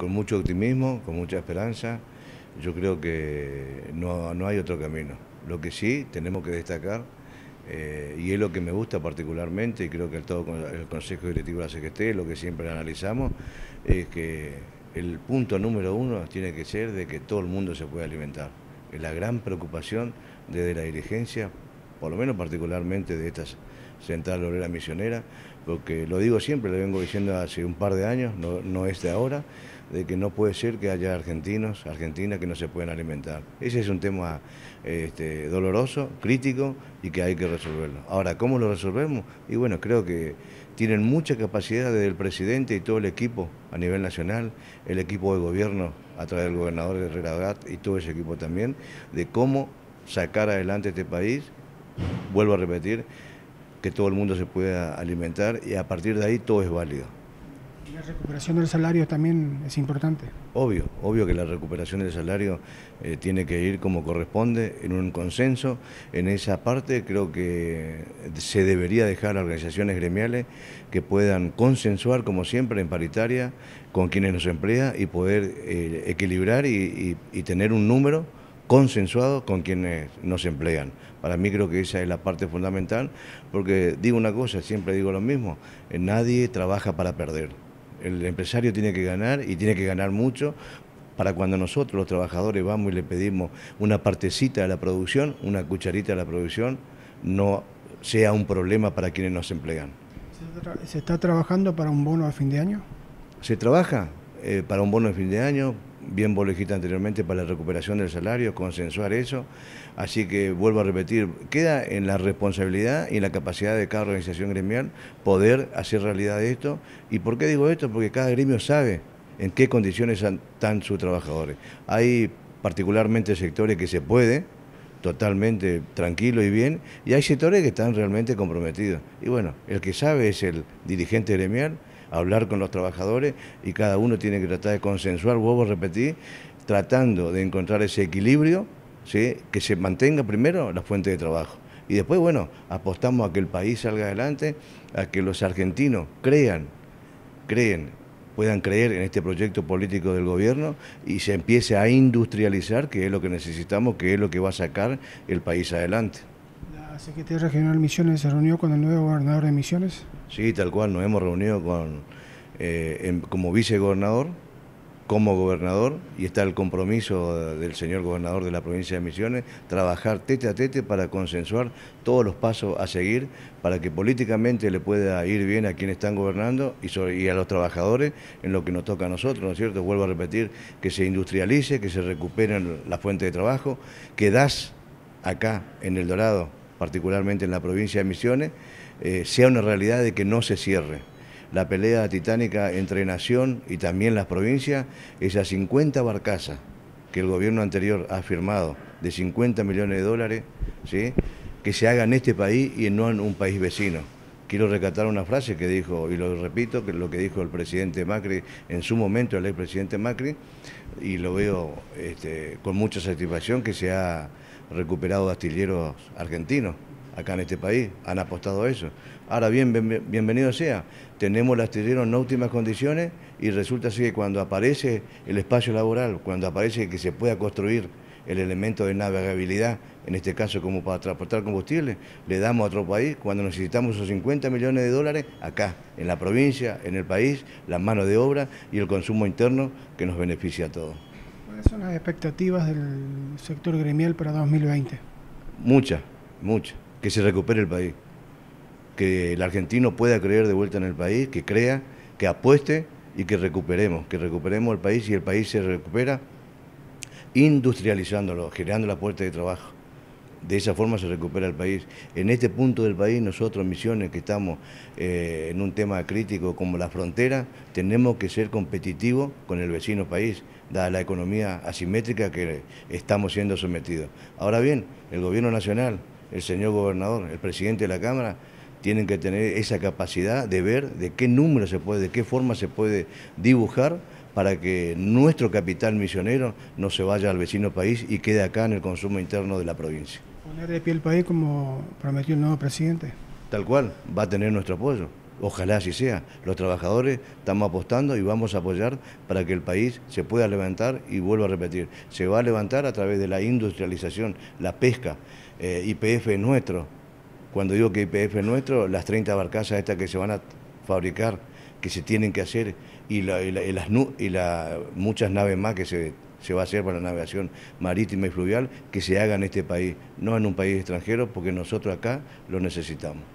con mucho optimismo, con mucha esperanza. Yo creo que no, hay otro camino. Lo que sí tenemos que destacar, eh, y es lo que me gusta particularmente, y creo que el, todo, el Consejo Directivo de la CGT, lo que siempre analizamos, es que el punto número uno tiene que ser de que todo el mundo se pueda alimentar. Es la gran preocupación desde la dirigencia, por lo menos particularmente de esta central obrera misionera, porque lo digo siempre, lo vengo diciendo hace un par de años, no, no es de ahora, de que no puede ser que haya argentinos, argentinas que no se puedan alimentar. Ese es un tema este, doloroso, crítico y que hay que resolverlo. Ahora, ¿cómo lo resolvemos? Y bueno, creo que tienen mucha capacidad desde el presidente y todo el equipo a nivel nacional, el equipo de gobierno a través del gobernador de Herrera y todo ese equipo también, de cómo sacar adelante este país, vuelvo a repetir, que todo el mundo se pueda alimentar y a partir de ahí todo es válido. La recuperación del salario también es importante. Obvio, obvio que la recuperación del salario eh, tiene que ir como corresponde, en un consenso. En esa parte creo que se debería dejar a organizaciones gremiales que puedan consensuar, como siempre, en paritaria con quienes nos emplean y poder eh, equilibrar y tener un número consensuado con quienes nos emplean. Para mí creo que esa es la parte fundamental, porque digo una cosa, siempre digo lo mismo, eh, nadie trabaja para perder el empresario tiene que ganar y tiene que ganar mucho para cuando nosotros los trabajadores vamos y le pedimos una partecita de la producción, una cucharita de la producción, no sea un problema para quienes nos emplean. ¿Se está trabajando para un bono a fin de año? Se trabaja eh, para un bono a fin de año, bien vos lo dijiste anteriormente, para la recuperación del salario, consensuar eso. Así que vuelvo a repetir, queda en la responsabilidad y en la capacidad de cada organización gremial poder hacer realidad esto. ¿Y por qué digo esto? Porque cada gremio sabe en qué condiciones están sus trabajadores. Hay particularmente sectores que se puede, totalmente tranquilo y bien, y hay sectores que están realmente comprometidos. Y bueno, el que sabe es el dirigente gremial hablar con los trabajadores y cada uno tiene que tratar de consensuar, vuelvo a repetir, tratando de encontrar ese equilibrio, que se mantenga primero la fuente de trabajo. Y después, bueno, apostamos a que el país salga adelante, a que los argentinos crean, creen, puedan creer en este proyecto político del gobierno y se empiece a industrializar, que es lo que necesitamos, que es lo que va a sacar el país adelante. Secretaría Regional Misiones se reunió con el nuevo gobernador de Misiones. Sí, tal cual, nos hemos reunido con, eh, como vicegobernador, como gobernador, y está el compromiso del señor gobernador de la provincia de Misiones, trabajar tete a tete para consensuar todos los pasos a seguir para que políticamente le pueda ir bien a quienes están gobernando y, y a los trabajadores en lo que nos toca a nosotros, ¿no es cierto? Vuelvo a repetir, que se industrialice, que se recuperen las fuentes de trabajo, que DAS acá en El Dorado particularmente en la provincia de Misiones, eh, sea una realidad de que no se cierre. La pelea titánica entre Nación y también las provincias, esas 50 barcazas que el gobierno anterior ha firmado de 50 millones de dólares, que se haga en este país y no en un país vecino quiero recatar una frase que dijo, y lo repito, que lo que dijo el presidente Macri en su momento, el expresidente Macri, y lo veo este, con mucha satisfacción que se ha recuperado astilleros argentinos acá en este país, han apostado a eso. Ahora bien, bienvenido sea, tenemos el astillero en óptimas condiciones y resulta así que cuando aparece el espacio laboral, cuando aparece que se pueda construir, el elemento de navegabilidad, en este caso como para transportar combustible, le damos a otro país cuando necesitamos esos 50 millones de dólares acá, en la provincia, en el país, las manos de obra y el consumo interno que nos beneficia a todos. ¿Cuáles son las expectativas del sector gremial para 2020? Muchas, muchas. Que se recupere el país, que el argentino pueda creer de vuelta en el país, que crea, que apueste y que recuperemos, que recuperemos el país y el país se recupera industrializándolo, generando la puerta de trabajo. De esa forma se recupera el país. En este punto del país, nosotros, Misiones, que estamos eh, en un tema crítico como la frontera, tenemos que ser competitivos con el vecino país, dada la economía asimétrica que estamos siendo sometidos. Ahora bien, el gobierno nacional, el señor gobernador, el presidente de la Cámara, tienen que tener esa capacidad de ver de qué número se puede, de qué forma se puede dibujar para que nuestro capital misionero no se vaya al vecino país y quede acá en el consumo interno de la provincia. Poner de pie el país como prometió el nuevo presidente. Tal cual, va a tener nuestro apoyo. Ojalá así sea. Los trabajadores estamos apostando y vamos a apoyar para que el país se pueda levantar y vuelvo a repetir, se va a levantar a través de la industrialización, la pesca, eh, IPF nuestro. Cuando digo que IPF nuestro, las 30 barcazas estas que se van a fabricar que se tienen que hacer y, las, muchas naves más que se, se, va a hacer para la navegación marítima y fluvial, que se haga en este país, no en un país extranjero, porque nosotros acá lo necesitamos.